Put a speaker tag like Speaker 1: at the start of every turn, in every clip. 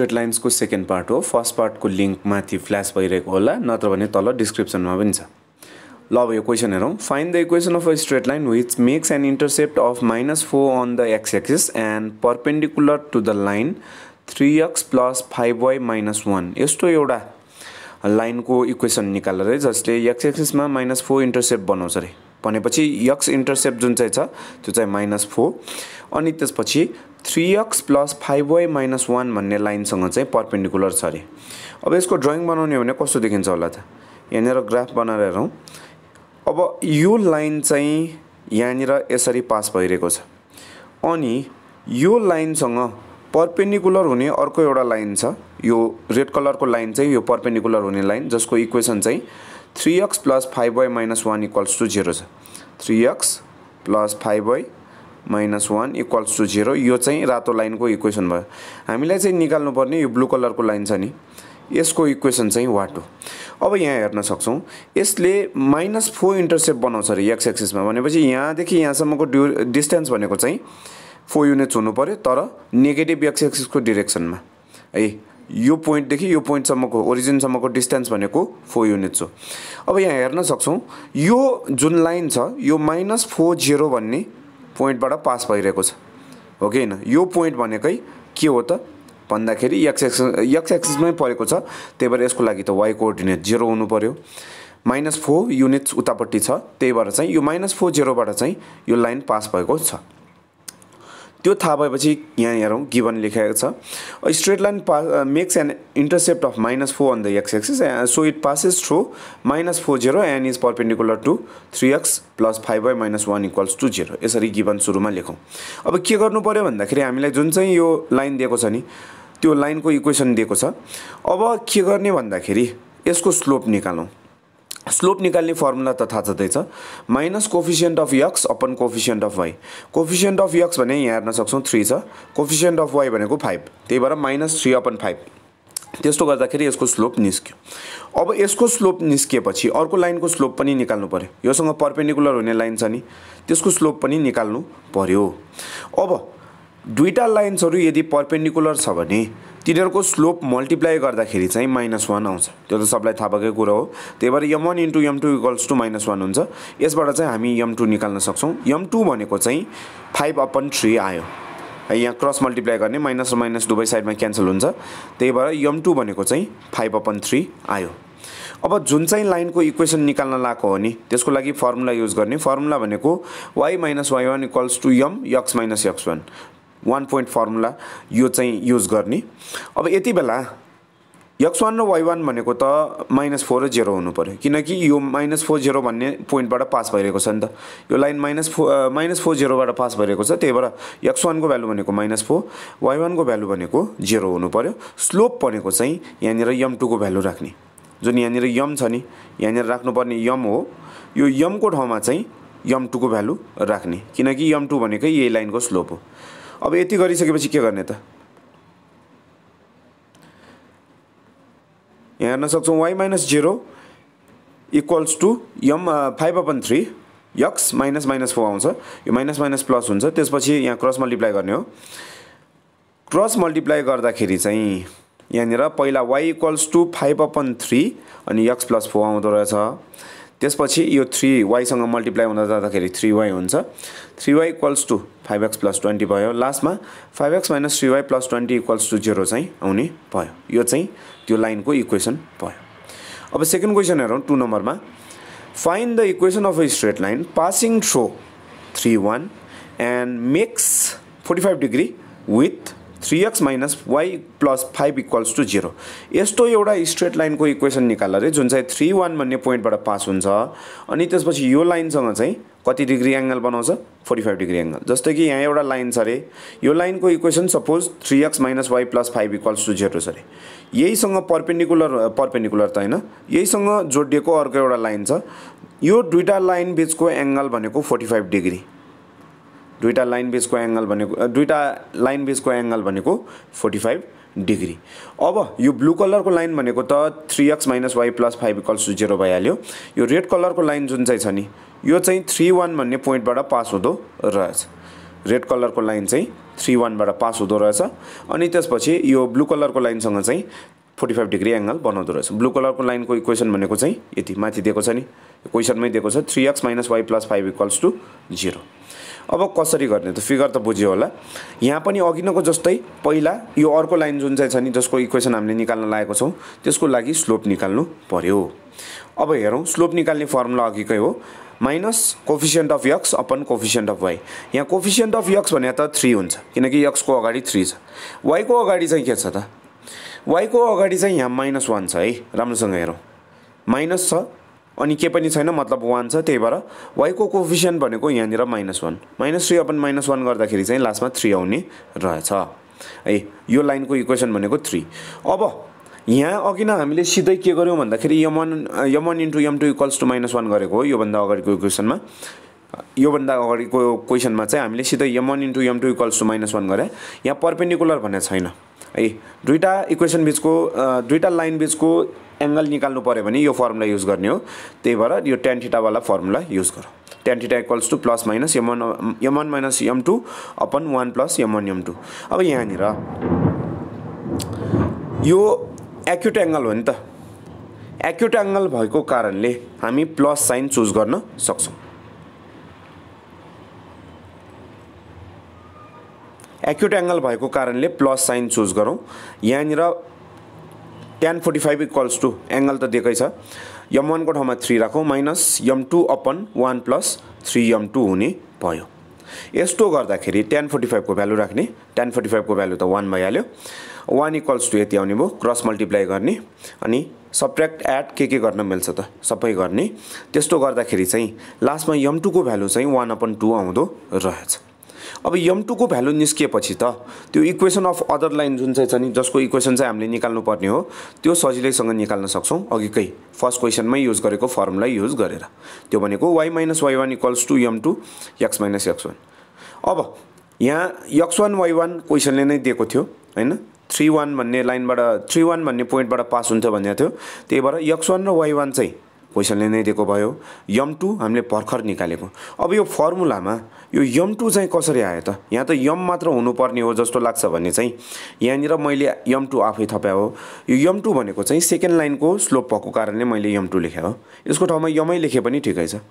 Speaker 1: straight लाइन्सको second part हो first पार्टको लिङ्क माथि फ्ल्यास भइरहेको होला नत्र भने तल डिस्क्रिप्सनमा पनि छ ल अब यो क्वेसन हेरौँ find the equation of a straight line which makes an intercept of minus four on the x axis and perpendicular to the line three x plus five y minus one यस्तो एउटा लाइनको equation निकालेर अरे जसले x एक्सिसमा minus four intercept बनाउँछ अरे भनेपछि यक्स इन्टरसेप्ट जुन चाहिँ छ त्यो चाहिँ माइनस फोर अनि त्यसपछि three x plus five y minus one भन्ने लाइनसँग चाहिँ पर्पेन्डिकुलर छ अरे अब यसको ड्रइङ बनाउने हो भने कस्तो देखिन्छ होला त यहाँनिर ग्राफ बनाएर हेरौँ अब यो लाइन चाहिँ यहाँनिर यसरी पास भइरहेको छ अनि यो लाइनसँग पर्पेन्डिकुलर हुने अर्को एउटा लाइन छ यो रेड कलरको लाइन चाहिँ यो पर्पेन्डिकुलर हुने लाइन जसको इक्वेसन चाहिँ three x plus five y minus one equals to zero छ three x plus five y minus one equals to zero यो चाहिँ रातो लाइनको इक्वेसन भयो हामीलाई चाहिँ निकाल्नुपर्ने यो ब्लू कलरको लाइन छ नि यसको इक्वेसन चाहिँ वाट हो अब यहाँ हेर्न सक्छौँ यसले माइनस फोर इन्टरसेप्ट बनाउँछ अरे एक्स एक्सिसमा भनेपछि यहाँदेखि यहाँसम्मको ड्यु डिस्टेन्स भनेको चाहिँ फोर युनिट्स हुनु पऱ्यो तर नेगेटिभ एक्स एक्सिसको डिरेक्सनमा है यो पोइन्टदेखि यो पोइन्टसम्मको ओरिजिनसम्मको डिस्टेन्स भनेको फोर युनिट्स हो अब यहाँ हेर्न सक्छौँ यो जुन लाइन छ यो माइनस फोर जिरो भन्ने पोइन्टबाट पास भइरहेको छ हो कि होइन यो पोइन्ट भनेकै के हो त भन्दाखेरि यक्स एक्स यक्स एक्सिसमै परेको छ त्यही भएर यसको लागि त वाइ कोअर्डिनेट जिरो हुनु पऱ्यो माइनस फोर युनिट्स उतापट्टि छ त्यही भएर चाहिँ यो माइनस फोर जिरोबाट चाहिँ यो लाइन पास भएको छ त्यो थाहा भएपछि यहाँ हेरौँ गिभन लेखाएको छ straight line pass makes an intercept of minus four on the x axis so it passes through minus four zero and is perpendicular to three x plus five y minus one equals to zero यसरी given सुरुमा लेखौँ अब के गर्नु पऱ्यो भन्दाखेरि हामीलाई जुन चाहिँ यो लाइन दिएको छ नि त्यो लाइनको इक्वेसन दिएको छ अब के गर्ने भन्दाखेरि यसको स्लोप निकालौँ स्लोप निकाल्ने फर्मुला त थाहा छँदैछ minus coefficient of x upon coefficient of y coefficient of x भने यहाँ हेर्न सक्छौँ थ्री छ कोफिसियन्ट अफ वाई भनेको फाइभ त्यही भएर माइनस थ्री अपन फाइभ त्यस्तो गर्दाखेरि यसको स्लोप निस्क्यो अब यसको स्लोप निस्किएपछि अर्को लाइनको स्लोप पनि निकाल्नु पऱ्यो योसँग पर्पेन्डिकुलर हुने लाइन छ नि त्यसको स्लोप पनि निकाल्नु पऱ्यो अब दुईवटा लाइन्सहरू यदि पर्पेन्डिकुलर छ भने तिनीहरूको स्लोप मल्टिप्लाई गर्दाखेरि चाहिँ माइनस वान आउँछ त्यो त सबलाई थाहा भएकै कुरो हो त्यही भएर m one into m two equals to minus one हुन्छ यसबाट चाहिँ हामी यम टू निकाल्न सक्छौँ यम टू भनेको चाहिँ फाइभ अपन थ्री आयो है यहाँ क्रस मल्टिप्लाई गर्ने माइनस र माइनस दुवै साइडमा क्यान्सल हुन्छ त्यही भएर यम टू भनेको चाहिँ फाइभ अपन थ्री आयो अब जुन चाहिँ लाइनको इक्वेसन निकाल्न लाएको हो नि त्यसको लागि फर्मुला युज गर्ने फर्मुला भनेको y minus y one equals to m x minus x one one point formula यो चाहिँ युज गर्ने अब यति बेला यक्स वान र वाइ वान भनेको त माइनस फोर र जेरो हुनु पऱ्यो किनकि यो माइनस फोर जेरो भन्ने पोइन्टबाट पास भइरहेको छ नि त यो line minus four minus four जेरोबाट पास भइरहेको छ त्यही भएर यक्स वानको भ्यालु भनेको माइनस फोर वाइ वानको भ्यालु भनेको जेरो हुनु पऱ्यो स्लोप भनेको चाहिँ यहाँनिर यम टूको भ्यालु राख्ने जुन यहाँनिर यम छ नि यहाँनिर राख्नुपर्ने यम हो यो यमको ठाउँमा चाहिँ यम टूको भ्यालु राख्ने किनकि यम टू भनेकै यही लाइनको स्लोप हो अब यति गरिसकेपछि के गर्ने त यहाँ हेर्न सक्छौँ y minus zero equals to m five upon three x minus minus four आउँछ यो माइनस माइनस प्लस हुन्छ त्यसपछि यहाँ क्रस मल्टिप्लाई गर्ने हो क्रस मल्टिप्लाई गर्दाखेरि चाहिँ यहाँनिर पहिला y equals to five upon three अनि यक्स प्लस फोर आउँदो रहेछ त्यसपछि यो थ्री वाईसँग मल्टिप्लाई हुँदा जाँदाखेरि थ्री वाई हुन्छ three y equals to five x plus twenty भयो लास्टमा five x minus three y plus twenty equals to zero चाहिँ आउने भयो यो चाहिँ त्यो लाइनको इक्वेसन भयो अब सेकेन्ड क्वेसन हेरौँ टु नम्बरमा find the equation of a straight line passing through three one and makes forty five degree with three x minus y plus five equals to zero यस्तो एउटा स्ट्रेट लाइनको equation निकाल अरे जुन चाहिँ three one भन्ने पोइन्टबाट पास हुन्छ अनि त्यसपछि यो लाइनसँग चाहिँ कति डिग्री एङ्गल बनाउँछ फोर्टी फाइभ डिग्री एङ्गल जस्तै कि यहाँ एउटा लाइन छ अरे यो लाइनको equation suppose three x minus y plus five equals to zero छ अरे यहीसँग पर्पेन्डिकुलर पर्पेन्डिकुलर त होइन यहीसँग जोडिएको अर्को एउटा लाइन छ यो दुइटा लाइन बिचको एङ्गल भनेको फोर्टी फाइभ डिग्री दुईवटा लाइन बेसको एङ्गल भनेको दुईवटा लाइन बेसको एङ्गल भनेको फोर्टी फाइभ डिग्री अब यो ब्लू कलरको लाइन भनेको त three x minus y plus five equals to zero भइहाल्यो यो रेड कलरको लाइन जुन चाहिँ छ नि यो चाहिँ थ्री वान भन्ने पोइन्टबाट पास हुँदो रहेछ रेड कलरको लाइन चाहिँ थ्री वानबाट पास हुँदो रहेछ अनि त्यसपछि यो ब्लू कलरको लाइनसँग चाहिँ फोर्टी फाइभ डिग्री एङ्गल बनाउँदो रहेछ ब्लू कलरको लाइनको इक्वेसन भनेको चाहिँ यति माथि दिएको छ नि क्वेसनमै दिएको छ three x minus y plus five equals to zero अब कसरी गर्ने त फिगर त बुझ्यो होला यहाँ पनि अघिल्लोको जस्तै पहिला यो अर्को लाइन जुन चाहिँ छ नि जसको इक्वेसन हामीले निकाल्न लागेको छौँ त्यसको लागि स्लोप निकाल्नु पर्यो अब हेरौँ स्लोप निकाल्ने फर्मुला अघिकै हो minus coefficient of x upon coefficient of y यहाँ कोफिसियन्ट अफ यक्स भने त थ्री हुन्छ किनकि यक्सको अगाडि थ्री छ वाइको अगाडि चाहिँ के छ त वाइको अगाडि चाहिँ यहाँ माइनस वान छ है राम्रोसँग हेरौँ माइनस छ अनि के पनि छैन मतलब वान छ त्यही भएर वाइको कोफिसियन भनेको यहाँनिर minus one minus three upon minus one गर्दाखेरि चाहिँ लास्टमा थ्री आउने रहेछ है यो लाइनको इक्वेसन भनेको थ्री अब यहाँ अघि न हामीले सिधै के गर्यौँ भन्दाखेरि m one m one into m two equals to minus one गरेको हो योभन्दा अगाडिको इक्वेसनमा योभन्दा अगाडिको क्वेसनमा चाहिँ हामीले सिधै m one into m two equals to minus one गरेँ यहाँ पर्पेन्डिकुलर भन्ने छैन है दुईवटा इक्वेसन बिचको दुईवटा लाइन बिचको एङ्गल निकाल्नु पऱ्यो भने यो फर्मुला युज गर्ने हो त्यही भएर यो टेन थिटावाला फर्मुला युज गर tan theta equals to plus minus m one m one minus m two upon one plus m one m two अब यहाँनिर यो एक्युट एङ्गल हो नि त एक्युट एङ्गल भएको कारणले हामी प्लस साइन चुज गर्न सक्छौँ एक्युट एङ्गल भएको कारणले प्लस साइन चुज गरौँ यहाँनिर tan forty five equals to angle त दिएकै छ यम वानको ठाउँमा थ्री राखौँ minus m two upon one plus three m two हुने भयो यस्तो गर्दाखेरि टेन फोर्टी फाइभको भ्यालु राख्ने टेन फोर्टी फाइभको भ्यालु त वान भइहाल्यो वान इक्वल्स टू यति आउने भयो क्रस मल्टिप्लाई गर्ने अनि सप्रेक्ट एड के के गर्न मिल्छ त सबै गर्ने त्यस्तो गर्दाखेरि चाहिँ लास्टमा यम टूको भ्यालु चाहिँ वान अपन टू आउँदो रहेछ अब यम टूको भ्यालु निस्किएपछि त त्यो इक्वेसन अफ अदर लाइन जुन चाहिँ छ नि जसको इक्वेसन चाहिँ हामीले निकाल्नुपर्ने हो त्यो सजिलैसँग निकाल्न सक्छौँ अघिकै फर्स्ट क्वेसनमै युज गरेको फर्मुलाई युज गरेर त्यो भनेको y minus y one equals to m two x minus x one अब यहाँ यक्स वान वाइ वान क्वेसनले नै दिएको थियो होइन थ्री वान भन्ने लाइनबाट थ्री वान भन्ने पोइन्टबाट पास हुन्थ्यो भनेको थियो त्यही भएर यक्स वान र वाइ वान चाहिँ क्वेसनले नै दिएको भयो यम टू हामीले भर्खर निकालेको अब यो फर्मुलामा यो यम टू चाहिँ कसरी आयो त यहाँ त यम मात्र हुनुपर्ने हो जस्तो लाग्छ भने चाहिँ यहाँनिर मैले यम टू आफै थप्या हो यो यम टू भनेको चाहिँ सेकेन्ड लाइनको स्लोप भएको कारणले मैले यम टू लेखेँ हो यसको ठाउँमा यमै लेखेँ पनि ठिकै छ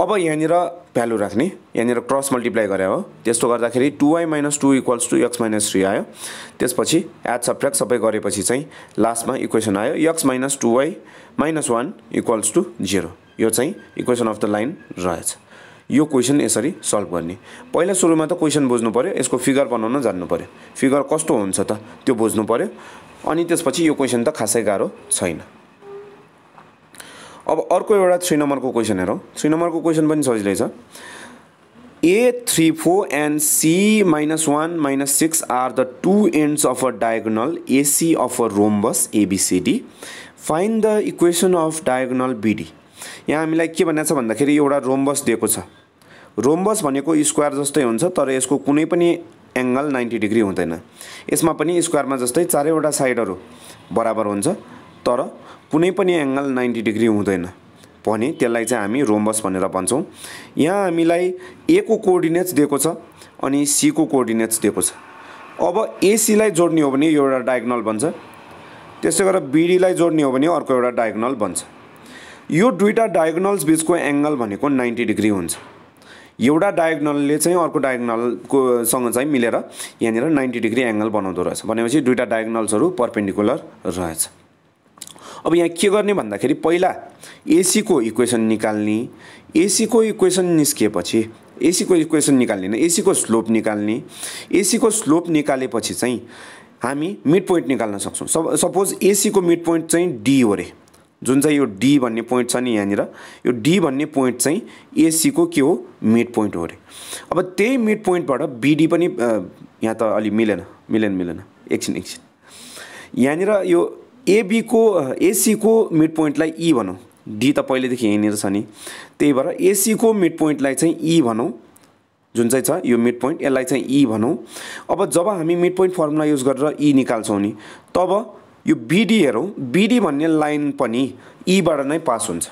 Speaker 1: अब यहाँनिर भ्यालु राख्ने यहाँनिर क्रस मल्टिप्लाई गरे हो त्यस्तो गर्दाखेरि two y minus two equals to x minus three आयो त्यसपछि एड सब्ट्र्याक्ट सबै गरेपछि चाहिँ लास्टमा इक्वेसन आयो x minus two y minus one equals to zero यो चाहिँ इक्वेसन अफ द लाइन रहेछ यो क्वेसन यसरी सल्भ गर्ने पहिला सुरुमा त क्वेसन बुझ्नु पऱ्यो यसको फिगर बनाउन जान्नु पऱ्यो फिगर कस्तो हुन्छ त त्यो बुझ्नु पऱ्यो अनि त्यसपछि यो क्वेसन त खासै गाह्रो छैन अब अर्को एउटा थ्री नम्बरको क्वेसन हेरौँ थ्री नम्बरको क्वेसन पनि सजिलै छ A three four and C minus one minus six are the two ends of a diagonal AC of a rhombus ABCD find the equation of diagonal BD यहाँ हामीलाई के भनिएको छ भन्दाखेरि एउटा रोम्बस दिएको छ रोम्बस भनेको स्क्वायर जस्तै हुन्छ तर यसको कुनै पनि एङ्गल नाइन्टी डिग्री हुँदैन यसमा पनि स्क्वायरमा जस्तै चारैवटा साइडहरू बराबर हुन्छ तर कुनै पनि एङ्गल नाइन्टी डिग्री हुँदैन भने त्यसलाई चाहिँ हामी रोम्बस भनेर भन्छौँ यहाँ हामीलाई एको कोअर्डिनेट्स दिएको छ अनि सीको कोअर्डिनेट्स दिएको छ अब एसीलाई जोड्ने हो भने यो एउटा डायग्नल बन्छ त्यसै गरेर बिडीलाई जोड्ने हो भने अर्को एउटा डायग्नल बन्छ यो दुईवटा डायग्नल्स बिचको एङ्गल भनेको नाइन्टी डिग्री हुन्छ एउटा डायग्नलले चाहिँ अर्को डायग्नलकोसँग सँग चाहिँ मिलेर यहाँनिर नाइन्टी डिग्री एङ्गल बनाउँदो रहेछ भनेपछि दुईवटा डायग्नल्सहरू पर्पेन्डिकुलर रहेछ अब यहाँ के गर्ने भन्दाखेरि पहिला एसीको इक्वेसन निकाल्ने एसीको इक्वेसन निस्किएपछि एसीको इक्वेसन निकाल्ने एसीको स्लोप निकाल्ने एसीको स्लोप निकालेपछि चाहिँ हामी मिड पोइन्ट निकाल्न सक्छौँ सब सपोज एसीको मिड पोइन्ट चाहिँ डी हो अरे जुन चाहिँ यो डी भन्ने पोइन्ट छ नि यहाँनिर यो डी भन्ने पोइन्ट चाहिँ एसीको के हो मिड पोइन्ट हो अरे अब त्यही मिड पोइन्टबाट बिडी पनि यहाँ त अलि मिलेन मिलेन मिलेन एकछिन एकछिन यहाँनिर यो एबीको एसीको मिड पोइन्टलाई ई भनौँ डी त पहिलेदेखि यहीँनिर छ नि त्यही भएर एसीको मिड पोइन्टलाई चाहिँ ई e भनौँ जुन चाहिँ छ यो मिड पोइन्ट यसलाई चाहिँ ई e भनौँ अब जब हामी मिड पोइन्ट फर्मुला युज गरेर ई e निकाल्छौँ नि तब यो बिडी हेरौँ बिडी भन्ने लाइन पनि ईबाट नै पास हुन्छ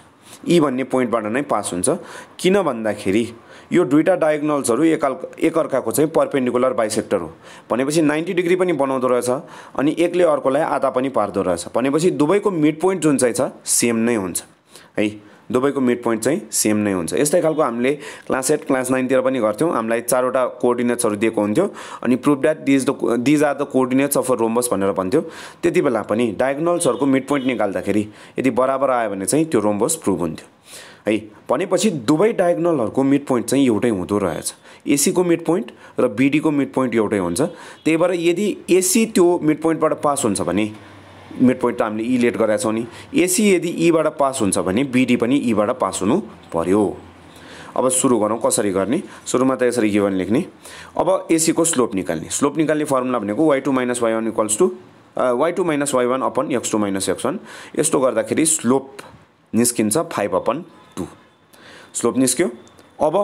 Speaker 1: ई भन्ने पोइन्टबाट नै पास हुन्छ किन भन्दाखेरि यो दुईवटा डायग्नल्सहरू एकाल एकअर्काको चाहिँ पर्पेन्डिकुलर बाइसेक्टर हो भनेपछि नाइन्टी डिग्री पनि बनाउँदो रहेछ अनि एकले अर्कोलाई आधा पनि पार्दो रहेछ भनेपछि दुवैको मिड पोइन्ट जुन चाहिँ छ सेम नै हुन्छ है दुबईको मिड पोइन्ट चाहिँ सेम नै हुन्छ यस्तै खालको हामीले क्लास एट क्लास नाइनतिर पनि गर्थ्यौँ हामीलाई चारवटा कोअर्डिनेट्सहरू दिएको हुन्थ्यो अनि prove that these the these are the coordinates of a rhombus भनेर भन्थ्यो त्यति बेला पनि डायग्नल्सहरूको मिड पोइन्ट निकाल्दाखेरि यदि बराबर आयो भने चाहिँ त्यो रोम्बस प्रुभ हुन्थ्यो है भनेपछि दुवै डायगनलहरूको मिड पोइन्ट चाहिँ एउटै हुँदो रहेछ एसीको मिड पोइन्ट र बिडीको मिड पोइन्ट एउटै हुन्छ त्यही भएर यदि एसी त्यो मिड पोइन्टबाट पास हुन्छ भने मिड पोइन्ट त हामीले इलेट e गरेका छौँ नि एसी यदि ईबाट e पास हुन्छ भने बिडी पनि ईबाट e पास हुनु पर्यो अब सुरु गरौँ कसरी गर्ने सुरुमा त यसरी गिभन लेख्ने अब एसीको स्लोप निकाल्ने स्लोप निकाल्ने फर्मुला भनेको y two minus y one equals to y two minus y one upon x two minus x one यस्तो गर्दाखेरि स्लोप निस्किन्छ फाइभ अपन स्लोप निस्क्यो अब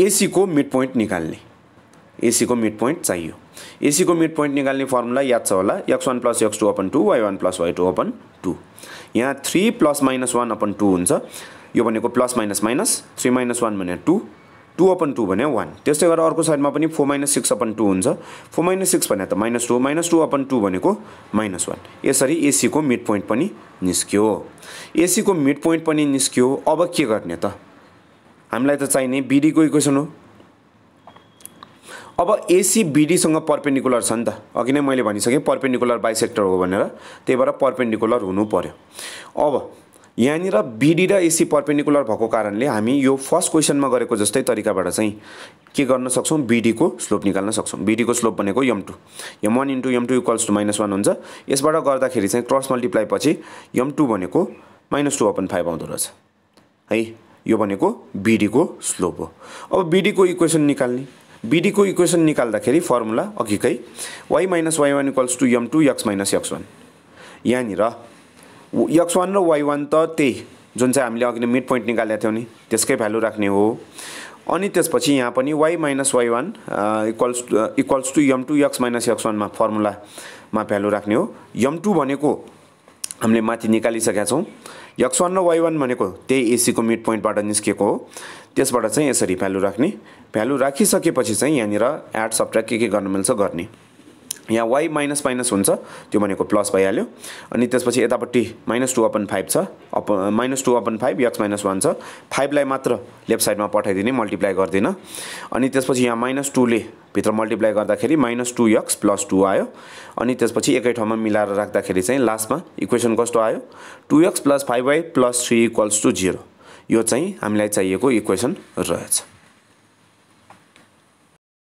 Speaker 1: एसीको मिड पोइन्ट निकाल्ने एसीको मिड पोइन्ट चाहियो एसीको मिड पोइन्ट निकाल्ने फर्मुला याद छ होला x one plus x two upon two y one plus y two upon two यहाँ three plus minus one upon two हुन्छ यो भनेको plus minus minus three minus one भने टू टू अपन टू भने one त्यस्तै गरेर अर्को साइडमा पनि four minus six upon two हुन्छ फोर माइनस सिक्स भने त minus two minus two upon two भनेको माइनस वान यसरी एसीको मिड पोइन्ट पनि निस्क्यो एसीको मिड पोइन्ट पनि निस्क्यो अब के गर्ने त हामीलाई त चाहिने बिडीको इक्वेसन हो अब एसी बिडीसँग पर्पेन्डिकुलर छ नि त अघि नै मैले भनिसकेँ पर्पेन्डिकुलर बाइसेक्टर हो भनेर त्यही भएर पर्पेन्डिकुलर हुनु पऱ्यो अब यहाँनिर बिडी र एसी पर्पेन्डिकुलर भएको कारणले हामी यो फर्स्ट क्वेसनमा गरेको जस्तै तरिकाबाट चाहिँ के गर्न सक्छौँ बिडीको स्लोप निकाल्न सक्छौँ बिडीको स्लोप भनेको m two m one into m two equals to minus one हुन्छ यसबाट गर्दाखेरि चाहिँ क्रस मल्टिप्लाई पछि यम टू भनेको माइनस टू अपन फाइभ आउँदो रहेछ है यो भनेको बिडीको स्लोप हो अब बिडीको इक्वेसन निकाल्ने बिडीको इक्वेसन निकाल्दाखेरि फर्मुला अघिकै y minus y one equals to m two x minus x one यहाँनिर यक्स वान र वाइ वान त त्यही जुन चाहिँ हामीले अघि नै मिड पोइन्ट निकालेका थियौँ नि त्यसकै भ्यालु राख्ने हो अनि त्यसपछि यहाँ पनि y minus y one equals equals to m two x minus x वानमा फर्मुलामा भ्यालु राख्ने हो यम टू भनेको हामीले माथि निकालिसकेका छौँ यक्स वान र वाइ वान भनेको त्यही एसीको मिड पोइन्टबाट निस्किएको हो त्यसबाट चाहिँ यसरी भ्यालु राख्ने भ्यालु राखिसकेपछि चाहिँ यहाँनिर एड सफ्ट्याक के के गर्नु मिल्छ गर्ने यहाँ वाइ माइनस माइनस हुन्छ त्यो भनेको प्लस भइहाल्यो अनि त्यसपछि यतापट्टि माइनस टू अपन फाइभ छ up minus two upon five x minus one छ फाइभलाई मात्र लेफ्ट साइडमा पठाइदिने मल्टिप्लाई गर्दिनँ अनि त्यसपछि यहाँ माइनस टूले भित्र मल्टिप्लाई गर्दाखेरि minus two x plus two आयो अनि त्यसपछि एकै ठाउँमा मिलाएर राख्दाखेरि चाहिँ लास्टमा इक्वेसन कस्तो आयो two x plus five y plus three equals to zero यो चाहिँ हामीलाई चाहिएको इक्वेसन रहेछ